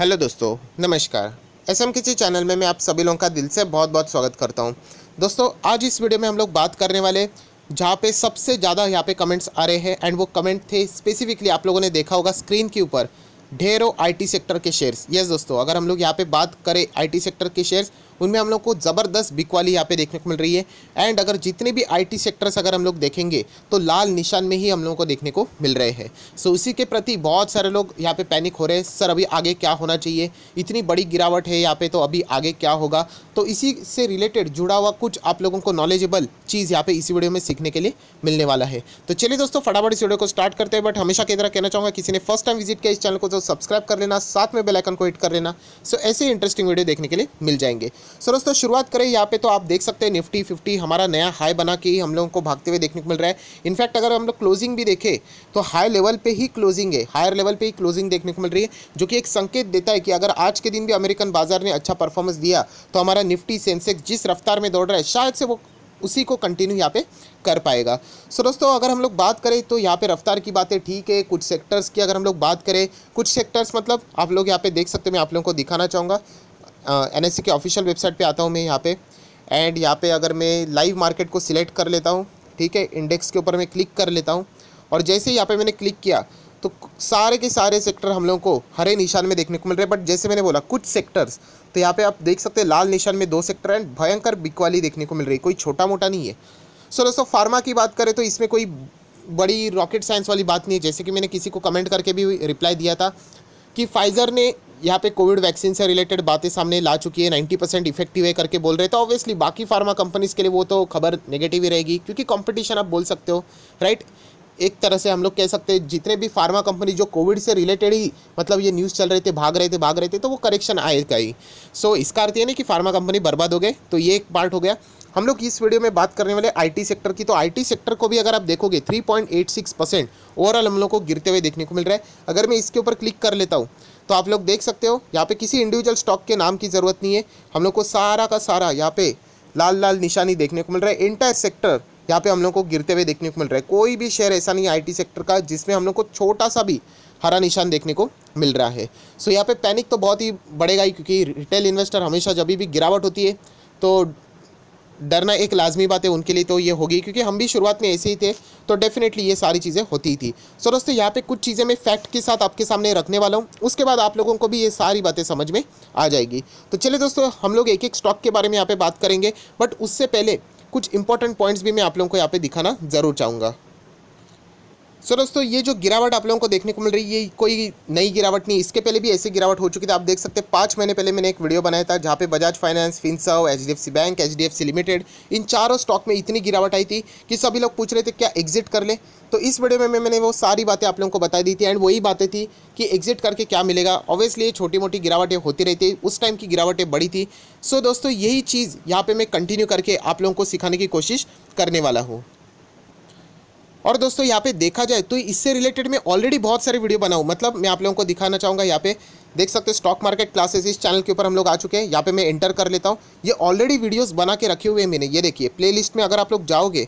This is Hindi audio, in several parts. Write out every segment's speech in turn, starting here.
हेलो दोस्तों नमस्कार एस एम किसी चैनल में मैं आप सभी लोगों का दिल से बहुत बहुत स्वागत करता हूं दोस्तों आज इस वीडियो में हम लोग बात करने वाले जहां पे सबसे ज़्यादा यहाँ पे कमेंट्स आ रहे हैं एंड वो कमेंट थे स्पेसिफिकली आप लोगों ने देखा होगा स्क्रीन के ऊपर ढेरों आईटी सेक्टर के शेयर्स यस दोस्तों अगर हम लोग यहाँ पे बात करें आईटी सेक्टर के शेयर्स उनमें हम लोग को ज़बरदस्त बिकवाली यहाँ पे देखने को मिल रही है एंड अगर जितने भी आईटी सेक्टर्स अगर हम लोग देखेंगे तो लाल निशान में ही हम लोगों को देखने को मिल रहे हैं सो so, इसी के प्रति बहुत सारे लोग यहाँ पे पैनिक हो रहे हैं सर अभी आगे क्या होना चाहिए इतनी बड़ी गिरावट है यहाँ पे तो अभी आगे क्या होगा तो इसी से रिलेटेड जुड़ा हुआ कुछ आप लोगों को नॉलेजेबल चीज़ यहाँ पे इसी वीडियो में सीखने के लिए मिलने वाला है तो चलिए दोस्तों फटाफट इस वीडियो को स्टार्ट करते हैं बट हमेशा की तरह कहना चाहूँगा किसी ने फर्स्ट टाइम विजिट किया इस चैनल को तो सब्सक्राइब कर लेना साथ में बेलाइकन को हिट कर लेना सो so, ऐसे इंटरेस्टिंग वीडियो देखने के लिए मिल जाएंगे सो दोस्तों शुरुआत करें यहाँ पे तो आप देख सकते हैं निफ्टी फिफ्टी हमारा नया हाई बना के ही हम लोगों को भागते हुए देखने को मिल रहा है इनफैक्ट अगर हम लोग क्लोजिंग भी देखें तो हाई लेवल पर ही क्लोजिंग है हायर लेवल पर ही क्लोजिंग देखने को मिल रही है जो कि एक संकेत देता है कि अगर आज के दिन भी अमेरिकन बाजार ने अच्छा परफॉर्मेंस दिया तो हमारा निफ्टी सेंसेक्स जिस रफ्तार में दौड़ रहा है शायद से वो उसी को कंटिन्यू यहाँ पे कर पाएगा सो दोस्तों अगर हम लोग बात करें तो यहाँ पे रफ्तार की बातें ठीक है कुछ सेक्टर्स की अगर हम लोग बात करें कुछ सेक्टर्स मतलब आप लोग यहाँ पे देख सकते हो मैं आप लोगों को दिखाना चाहूँगा एन uh, के ऑफिशियल वेबसाइट पे आता हूँ मैं यहाँ पे एंड यहाँ पे अगर मैं लाइव मार्केट को सिलेक्ट कर लेता हूँ ठीक है इंडेक्स के ऊपर मैं क्लिक कर लेता हूँ और जैसे यहाँ पर मैंने क्लिक किया तो सारे के सारे सेक्टर हम लोगों को हरे निशान में देखने को मिल रहे हैं बट जैसे मैंने बोला कुछ सेक्टर्स तो यहाँ पे आप देख सकते हैं लाल निशान में दो सेक्टर एंड भयंकर बिकवाली देखने को मिल रही है कोई छोटा मोटा नहीं है सो दोस्तों फार्मा की बात करें तो इसमें कोई बड़ी रॉकेट साइंस वाली बात नहीं है जैसे कि मैंने किसी को कमेंट करके भी रिप्लाई दिया था कि फाइज़र ने यहाँ पे कोविड वैक्सीन से रिलेटेड बातें सामने ला चुकी है नाइन्टी परसेंट इफेक्टिव है करके बोल रहे थे ऑब्वियसली बाकी फार्मा कंपनीज़ के लिए वो तो खबर नेगेटिव ही रहेगी क्योंकि कंपटीशन आप बोल सकते हो राइट एक तरह से हम लोग कह सकते हैं जितने भी फार्मा कंपनी जो कोविड से रिलेटेड ही मतलब ये न्यूज़ चल रहे थे भाग रहे थे भाग रहे थे तो वो करेक्शन आएगा ही सो इसका अर्थ ये नहीं कि फार्मा कंपनी बर्बाद हो गए तो ये एक पार्ट हो गया हम लोग इस वीडियो में बात करने वाले आईटी सेक्टर की तो आईटी सेक्टर को भी अगर आप देखोगे 3.86 परसेंट ओवरऑल हम लोग को गिरते हुए देखने को मिल रहा है अगर मैं इसके ऊपर क्लिक कर लेता हूँ तो आप लोग देख सकते हो यहाँ पे किसी इंडिविजुअल स्टॉक के नाम की ज़रूरत नहीं है हम लोग को सारा का सारा यहाँ पे लाल लाल निशानी देखने को मिल रहा है इंटायर सेक्टर यहाँ पे हम लोग को गिरते हुए देखने को मिल रहा है कोई भी शेयर ऐसा नहीं है आईटी सेक्टर का जिसमें हम लोग को छोटा सा भी हरा निशान देखने को मिल रहा है सो यहाँ पे पैनिक तो बहुत ही बढ़ेगा ही क्योंकि रिटेल इन्वेस्टर हमेशा जब भी गिरावट होती है तो डरना एक लाजमी बात है उनके लिए तो ये होगी क्योंकि हम भी शुरुआत में ऐसे ही थे तो डेफिनेटली ये सारी चीज़ें होती थी सो so, दोस्तों यहाँ पे कुछ चीज़ें मैं फैक्ट के साथ आपके सामने रखने वाला हूँ उसके बाद आप लोगों को भी ये सारी बातें समझ में आ जाएगी तो चलिए दोस्तों हम लोग एक एक स्टॉक के बारे में यहाँ पर बात करेंगे बट उससे पहले कुछ इंपॉर्टेंट पॉइंट्स भी मैं आप लोगों को यहाँ पे दिखाना ज़रूर चाहूँगा सो दोस्तों ये जो गिरावट आप लोगों को देखने को मिल रही है ये कोई नई गिरावट नहीं इसके पहले भी ऐसी गिरावट हो चुकी थी आप देख सकते हैं पाँच महीने पहले मैंने एक वीडियो बनाया था जहाँ पे Bajaj finance Finserv H bank H limited इन चारों स्टॉक में इतनी गिरावट आई थी कि सभी लोग पूछ रहे थे क्या एग्जिट कर ले तो इस वीडियो में मैंने वो सारी बातें आप लोगों को बता दी थी एंड वही बातें थी कि एग्जिट करके क्या मिलेगा ऑब्वियसली ये छोटी मोटी गिरावटें होती रहती उस टाइम की गिरावटें बड़ी थी सो दोस्तों यही चीज़ यहाँ पर मैं कंटिन्यू करके आप लोगों को सिखाने की कोशिश करने वाला हूँ और दोस्तों यहाँ पे देखा जाए तो इससे रिलेटेड मैं ऑलरेडी बहुत सारे वीडियो बनाऊँ मतलब मैं आप लोगों को दिखाना चाहूँगा यहाँ पे देख सकते हैं स्टॉक मार्केट क्लासेस इस चैनल के ऊपर हम लोग आ चुके हैं यहाँ पे मैं एंटर कर लेता हूँ ये ऑलरेडी वीडियोज बना के रखे हुए हैं मैंने ये देखिए प्ले में अगर आप लोग जाओगे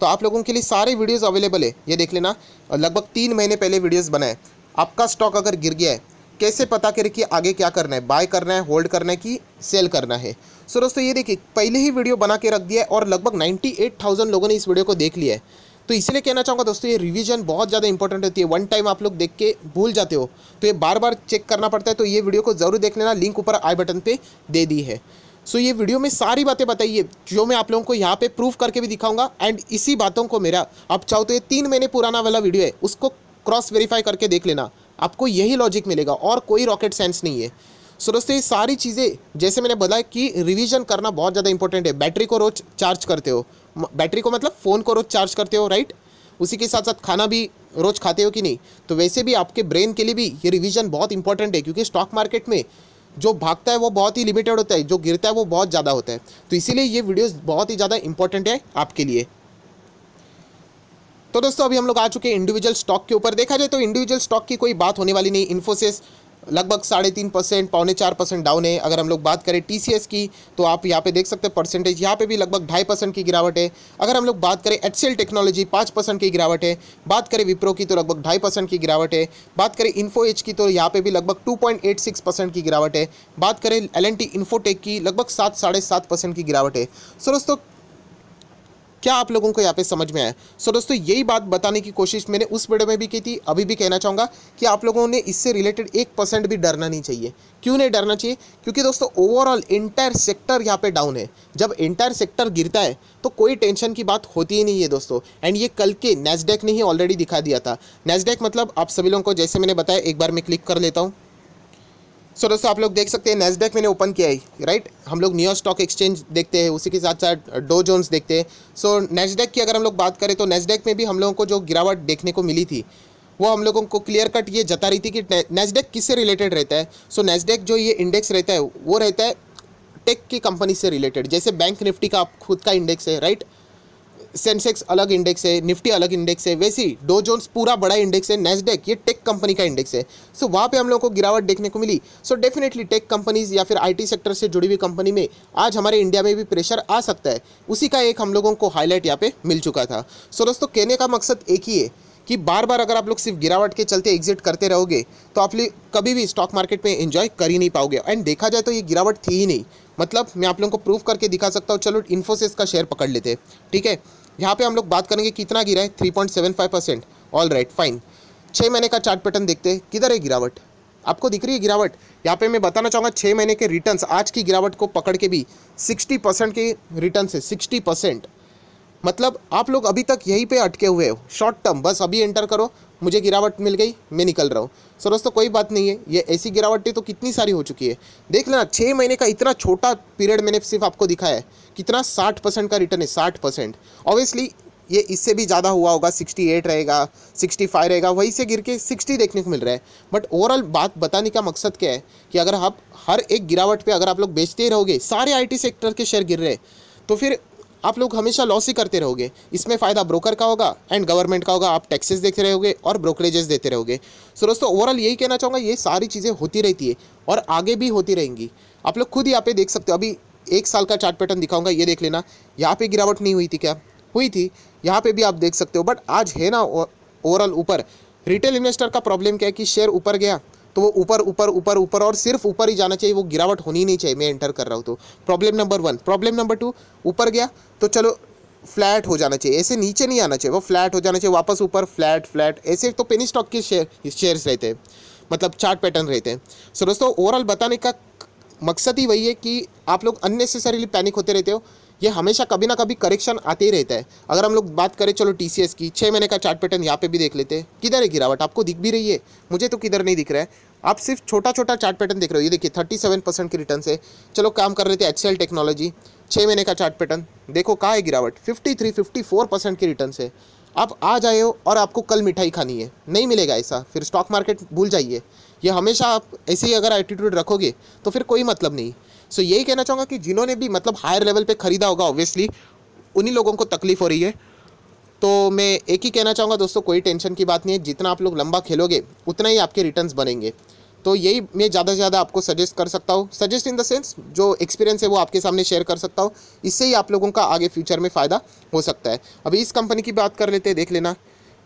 तो आप लोगों के लिए सारे वीडियोज़ अवेलेबल है ये देख लेना लगभग तीन महीने पहले वीडियोज़ बनाए आपका स्टॉक अगर गिर गया है कैसे पता करें कि आगे क्या करना है बाय करना है होल्ड करना है कि सेल करना है सो दोस्तों ये देखिए पहले ही वीडियो बना के रख दिया है और लगभग 98,000 लोगों ने इस वीडियो को देख लिया है तो इसलिए कहना चाहूँगा दोस्तों ये रिवीजन बहुत ज़्यादा इंपॉर्टेंट होती है वन टाइम आप लोग देख के भूल जाते हो तो ये बार बार चेक करना पड़ता है तो ये वीडियो को ज़रूर देख लेना लिंक ऊपर आई बटन पर दे दी है सो ये वीडियो में सारी बातें बताइए जो मैं आप लोगों को यहाँ पे प्रूफ करके भी दिखाऊंगा एंड इसी बातों को मेरा आप चाहो तो ये तीन महीने पुराना वाला वीडियो है उसको क्रॉस वेरीफाई करके देख लेना आपको यही लॉजिक मिलेगा और कोई रॉकेट साइंस नहीं है सो दोस्तों ये सारी चीज़ें जैसे मैंने बताया कि रिवीजन करना बहुत ज़्यादा इंपॉर्टेंट है बैटरी को रोज चार्ज करते हो बैटरी को मतलब फ़ोन को रोज चार्ज करते हो राइट उसी के साथ साथ खाना भी रोज खाते हो कि नहीं तो वैसे भी आपके ब्रेन के लिए भी ये रिवीजन बहुत इंपॉर्टेंट है क्योंकि स्टॉक मार्केट में जो भागता है वो बहुत ही लिमिटेड होता है जो गिरता है वो बहुत ज़्यादा होता है तो इसीलिए ये वीडियोज़ बहुत ही ज़्यादा इंपॉर्टेंट है आपके लिए तो दोस्तों अभी हम लोग आ चुके हैं इंडिविजुअल स्टॉक के ऊपर देखा जाए तो इंडिविजुअल स्टॉक की कोई बात होने वाली नहीं इन्फोसिस लगभग साढ़े तीन परसेंट पौने चार परसेंट डाउन है अगर हम लोग बात करें टी की तो आप यहाँ पे देख सकते हैं परसेंटेज यहाँ पे भी लगभग ढाई परसेंट की गिरावट है अगर हम लोग बात करें एच टेक्नोलॉजी पाँच परसेंट की गिरावट है बात करें विप्रो की तो लगभग ढाई परसेंट की गिरावट है बात करें इन्फो एच की तो यहाँ पर भी लगभग टू परसेंट की गिरावट है बात करें एल एन इन्फोटेक की लगभग सात साढ़े सात परसेंट की गिरावट है सो दोस्तों क्या आप लोगों को यहाँ पे समझ में आया सो दोस्तों यही बात बताने की कोशिश मैंने उस वीडियो में भी की थी अभी भी कहना चाहूँगा कि आप लोगों ने इससे रिलेटेड एक परसेंट भी डरना नहीं चाहिए क्यों नहीं डरना चाहिए क्योंकि दोस्तों ओवरऑल इंटायर सेक्टर यहाँ पे डाउन है जब इंटायर सेक्टर गिरता है तो कोई टेंशन की बात होती ही नहीं है दोस्तों एंड ये कल के नेस्डेक ने ही ऑलरेडी दिखा दिया था नेस्डेक मतलब आप सभी लोगों को जैसे मैंने बताया एक बार मैं क्लिक कर लेता हूँ सो so, दोस्तों आप लोग देख सकते हैं नेस्डेक मैंने ओपन किया है राइट हम लोग न्यूयॉर्क स्टॉक एक्सचेंज देखते हैं उसी के साथ साथ डो uh, जोन्स देखते हैं सो so, नेस्डेक की अगर हम लोग बात करें तो नेस्डेक में भी हम लोगों को जो गिरावट देखने को मिली थी वो हम लोगों को क्लियर कट ये जता रही थी कि नेस्डेक किससे रिलेटेड रहता है सो so, नेस्डेक जो ये इंडेक्स रहता है वो रहता है टेक की कंपनी से रिलेटेड जैसे बैंक निफ्टी का खुद का इंडेक्स है राइट right? सेंसेक्स अलग इंडेक्स है निफ्टी अलग इंडेक्स है वैसे ही डो जोन्स पूरा बड़ा इंडेक्स है नेस्डेक ये टेक कंपनी का इंडेक्स है सो so, वहाँ पे हम लोगों को गिरावट देखने को मिली सो डेफिनेटली टेक कंपनीज या फिर आईटी सेक्टर से जुड़ी हुई कंपनी में आज हमारे इंडिया में भी प्रेशर आ सकता है उसी का एक हम लोगों को हाईलाइट यहाँ पे मिल चुका था सो so, दोस्तों कहने का मकसद एक ही है कि बार बार अगर आप लोग सिर्फ गिरावट के चलते एग्जिट करते रहोगे तो आप लोग कभी भी स्टॉक मार्केट में एंजॉय कर ही नहीं पाओगे एंड देखा जाए तो ये गिरावट थी ही नहीं मतलब मैं आप लोगों को प्रूफ करके दिखा सकता हूँ चलो इन्फोसिस का शेयर पकड़ लेते ठीक है यहाँ पे हम लोग बात करेंगे कितना गिरा है three point seven five percent all right fine छः महीने का चार्ट पैटर्न देखते हैं किधर है गिरावट आपको दिख रही है गिरावट यहाँ पे मैं बताना चाहूँगा छः महीने के रिटर्न्स आज की गिरावट को पकड़ के भी सिक्सटी परसेंट के रिटर्न है सिक्सटी परसेंट मतलब आप लोग अभी तक यहीं पर अटके हुए हो शॉर्ट टर्म बस अभी एंटर करो मुझे गिरावट मिल गई मैं निकल रहा हूँ सो तो दोस्तों कोई बात नहीं है ये ऐसी गिरावटें तो कितनी सारी हो चुकी है देख लेना छः महीने का इतना छोटा पीरियड मैंने सिर्फ आपको दिखाया है कितना साठ परसेंट का रिटर्न है साठ परसेंट ऑब्वियसली ये इससे भी ज़्यादा हुआ होगा 68 रहेगा 65 रहेगा वहीं से गिर के 60 देखने को मिल रहा है बट ओवरऑल बात बताने का मकसद क्या है कि अगर आप हर एक गिरावट पे अगर आप लोग बेचते ही रहोगे सारे आईटी सेक्टर के शेयर गिर रहे हैं तो फिर आप लोग हमेशा लॉस ही करते रहोगे इसमें फ़ायदा ब्रोकर का होगा एंड गवर्नमेंट का होगा आप टैक्सेस देते रहोगे और ब्रोकरेजेस देते रहोगे सो दोस्तों ओवरऑल यही कहना चाहूँगा ये सारी चीज़ें होती रहती है और आगे भी होती रहेंगी आप लोग खुद यहाँ पे देख सकते हो अभी एक साल का चार्ट पैटर्न दिखाऊंगा ये देख लेना यहाँ पे गिरावट नहीं हुई थी क्या हुई थी यहाँ पे भी आप देख सकते हो बट आज है ना ओवरऑल ऊपर रिटेल इन्वेस्टर का प्रॉब्लम क्या है कि शेयर ऊपर गया तो वो ऊपर ऊपर ऊपर ऊपर और सिर्फ ऊपर ही जाना चाहिए वो गिरावट होनी नहीं चाहिए मैं एंटर कर रहा हूँ तो problem number one problem number two ऊपर गया तो चलो फ्लैट हो जाना चाहिए ऐसे नीचे नहीं आना चाहिए वो फ्लैट हो जाना चाहिए वापस ऊपर फ्लैट फ्लैट ऐसे तो पेनी स्टॉक के शेयर शेयर्स रहते हैं मतलब चार्ट पैटर्न रहते हैं सो दोस्तों ओवरऑल बताने का मकसद ही वही है कि आप लोग अननेसेसरीली पैनिक होते रहते हो ये हमेशा कभी ना कभी करेक्शन आते ही रहता है अगर हम लोग बात करें चलो टी की छः महीने का चार्ट पैटर्न यहाँ पे भी देख लेते हैं किधर है गिरावट आपको दिख भी रही है मुझे तो किधर नहीं दिख रहा है आप सिर्फ छोटा छोटा चार्ट पैटर्न देख रहे हो ये देखिए थर्टी सेवन परसेंट की रिटर्न है चलो काम कर लेते हैं एक्सेल टेक्नोलॉजी छः महीने का चार्ट पैटर्न देखो कहाँ है गिरावट fifty three fifty four percent की रिटर्न है आप आ जाए हो और आपको कल मिठाई खानी है नहीं मिलेगा ऐसा फिर स्टॉक मार्केट भूल जाइए ये हमेशा आप ऐसे ही अगर एटीट्यूड रखोगे तो फिर कोई मतलब नहीं सो so, यही कहना चाहूँगा कि जिन्होंने भी मतलब हायर लेवल पे ख़रीदा होगा ऑब्वियसली उन्हीं लोगों को तकलीफ़ हो रही है तो मैं एक ही कहना चाहूँगा दोस्तों कोई टेंशन की बात नहीं है जितना आप लोग लंबा खेलोगे उतना ही आपके रिटर्न्स बनेंगे तो यही मैं ज़्यादा से ज़्यादा आपको सजेस्ट कर सकता हूँ सजेस्ट इन द सेंस जो एक्सपीरियंस है वो आपके सामने शेयर कर सकता हूँ इससे ही आप लोगों का आगे फ्यूचर में फ़ायदा हो सकता है अभी इस कंपनी की बात कर लेते हैं देख लेना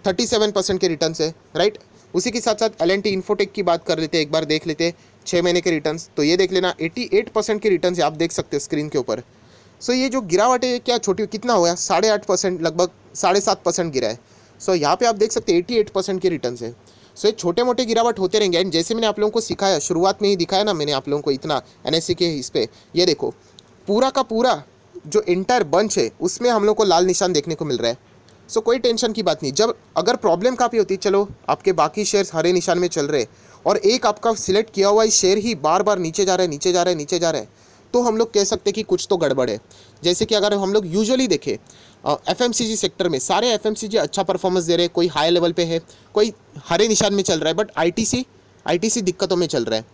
थर्टी सेवन परसेंट के रिटर्न है राइट उसी के साथ साथ एल एन टी इन्फोटेक की बात कर लेते हैं एक बार देख लेते हैं छः महीने के रिटर्न्स तो ये देख लेना 88 परसेंट के रिटर्न्स आप देख सकते हो स्क्रीन के ऊपर सो ये जो गिरावट है क्या छोटी कितना हुआ साढ़े आठ परसेंट लगभग साढ़े सात परसेंट गिरा है सो यहाँ पे आप देख सकते हैं एट्टी एट परसेंट के रिटर्न है सो ये छोटे मोटे गिरावट होते रहेंगे एंड जैसे मैंने आप लोगों को सिखाया शुरुआत में ही दिखाया ना मैंने आप लोगों को इतना एन के इस पर यह देखो पूरा का पूरा जो इंटायर बंच है उसमें हम लोग को लाल निशान देखने को मिल रहा है सो कोई टेंशन की बात नहीं जब अगर प्रॉब्लम काफ़ी होती है चलो आपके बाकी शेयर्स हरे निशान में चल रहे और एक आपका सिलेक्ट किया हुआ शेयर ही बार बार नीचे जा रहा है नीचे जा रहा है नीचे जा रहा है तो हम लोग कह सकते हैं कि कुछ तो गड़बड़ है जैसे कि अगर हम लोग यूजुअली देखें एफ सेक्टर में सारे एफ अच्छा परफॉर्मेंस दे रहे हैं कोई हाई लेवल पे है कोई हरे निशान में चल रहा है बट आई आईटीसी दिक्कतों में चल रहा है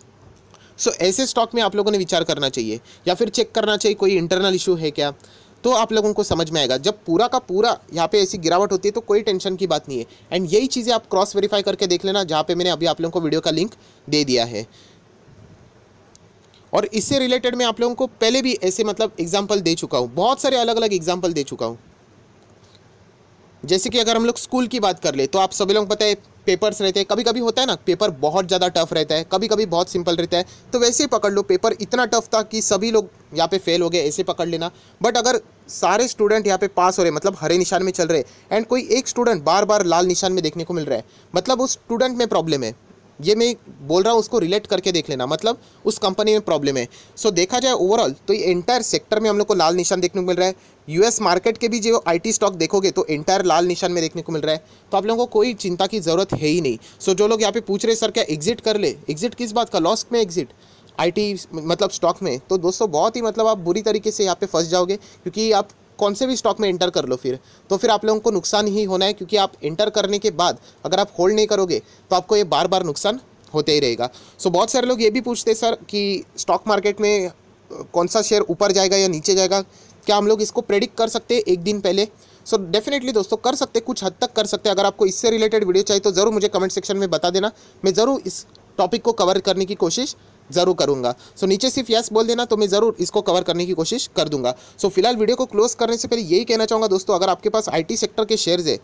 सो so, ऐसे स्टॉक में आप लोगों ने विचार करना चाहिए या फिर चेक करना चाहिए कोई इंटरनल इशू है क्या तो आप लोगों को समझ में आएगा जब पूरा का पूरा यहाँ पे ऐसी गिरावट होती है तो कोई टेंशन की बात नहीं है एंड यही चीज़ें आप क्रॉस वेरीफाई करके देख लेना जहाँ पे मैंने अभी आप लोगों को वीडियो का लिंक दे दिया है और इससे रिलेटेड मैं आप लोगों को पहले भी ऐसे मतलब एग्जाम्पल दे चुका हूँ बहुत सारे अलग अलग एग्जाम्पल दे चुका हूँ जैसे कि अगर हम लोग स्कूल की बात कर ले तो आप सभी लोग पता है पेपर्स रहते हैं कभी कभी होता है ना पेपर बहुत ज़्यादा टफ रहता है कभी कभी बहुत सिंपल रहता है तो वैसे ही पकड़ लो पेपर इतना टफ था कि सभी लोग यहाँ पे फेल हो गए ऐसे पकड़ लेना बट अगर सारे स्टूडेंट यहाँ पे पास हो रहे मतलब हरे निशान में चल रहे एंड कोई एक स्टूडेंट बार बार लाल निशान में देखने को मिल रहा है मतलब उस स्टूडेंट में प्रॉब्लम है ये मैं बोल रहा हूँ उसको रिलेट करके देख लेना मतलब उस कंपनी में प्रॉब्लम है सो so, देखा जाए ओवरऑल तो ये एंटायर सेक्टर में हम लोग को लाल निशान देखने को मिल रहा है यूएस मार्केट के भी जो आईटी स्टॉक देखोगे तो एंटायर लाल निशान में देखने को मिल रहा है तो आप लोगों को कोई चिंता की ज़रूरत है ही नहीं सो so, जो लोग यहाँ पे पूछ रहे सर क्या एग्जिट कर ले एग्जिट किस बात का लॉस में एग्जिट आईटी मतलब स्टॉक में तो दोस्तों बहुत ही मतलब आप बुरी तरीके से यहाँ पे फंस जाओगे क्योंकि आप कौन से भी स्टॉक में इंटर कर लो फिर तो फिर आप लोगों को नुकसान ही होना है क्योंकि आप इंटर करने के बाद अगर आप होल्ड नहीं करोगे तो आपको ये बार बार नुकसान होते ही रहेगा सो बहुत सारे लोग ये भी पूछते हैं सर कि स्टॉक मार्केट में कौन सा शेयर ऊपर जाएगा या नीचे जाएगा क्या हम लोग इसको प्रेडिक्ट कर सकते हैं एक दिन पहले सो so डेफिनेटली दोस्तों कर सकते कुछ हद तक कर सकते हैं अगर आपको इससे रिलेटेड वीडियो चाहिए तो ज़रूर मुझे कमेंट सेक्शन में बता देना मैं ज़रूर इस टॉपिक को कवर करने की कोशिश ज़रूर करूंगा सो नीचे सिर्फ यस बोल देना तो मैं ज़रूर इसको कवर करने की कोशिश कर दूंगा सो फिलहाल वीडियो को क्लोज करने से पहले यही कहना चाहूँगा दोस्तों अगर आपके पास आईटी सेक्टर के शेयर्स है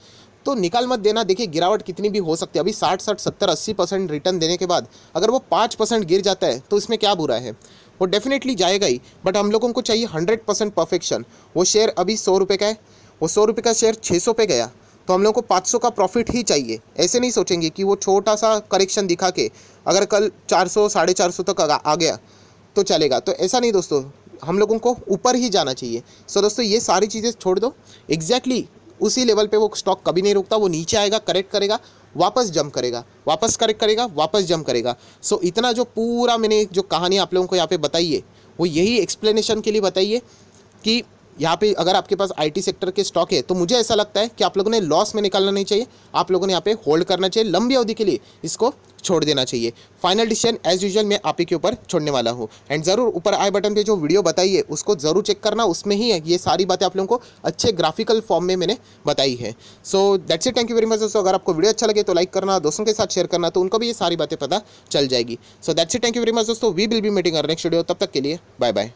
तो निकाल मत देना देखिए गिरावट कितनी भी हो सकती है अभी साठ साठ सत्तर अस्सी परसेंट रिटर्न देने के बाद अगर वो पाँच परसेंट गिर जाता है तो इसमें क्या बुरा है वो डेफिनेटली जाएगा ही बट हम लोगों को चाहिए हंड्रेड परसेंट परफेक्शन वो शेयर अभी सौ रुपये का है वो सौ रुपये का शेयर छः सौ पे गया तो हम लोगों को 500 का प्रॉफिट ही चाहिए ऐसे नहीं सोचेंगे कि वो छोटा सा करेक्शन दिखा के अगर कल 400 साढ़े चार तक आ गया तो चलेगा तो ऐसा नहीं दोस्तों हम लोगों को ऊपर ही जाना चाहिए सो so, दोस्तों ये सारी चीज़ें छोड़ दो एग्जैक्टली exactly उसी लेवल पे वो स्टॉक कभी नहीं रुकता वो नीचे आएगा करेक्ट करेगा वापस जंप करेगा वापस करेक्ट करेगा वापस जंप करेगा सो so, इतना जो पूरा मैंने जो कहानी आप लोगों को यहाँ पे बताई है वो यही एक्सप्लेनेशन के लिए बताइए कि यहाँ पे अगर आपके पास आईटी सेक्टर के स्टॉक है तो मुझे ऐसा लगता है कि आप लोगों ने लॉस में निकालना नहीं चाहिए आप लोगों ने यहाँ पे होल्ड करना चाहिए लंबी अवधि के लिए इसको छोड़ देना चाहिए फाइनल डिसीजन एज यूजल मैं आप ही के ऊपर छोड़ने वाला हूँ एंड ज़रूर ऊपर आई बटन पे जो वीडियो बताई है उसको ज़रूर चेक करना उसमें ही है ये सारी बातें आप लोगों को अच्छे ग्राफिकल फॉर्म में मैंने बताई है so that's it thank you very much दोस्तों अगर आपको वीडियो अच्छा लगे तो लाइक करना दोस्तों के साथ शेयर करना तो उनको भी ये सारी बातें पता चल जाएगी so that's it thank you very much दोस्तों we will be meeting next video तब तक के लिए बाय बाय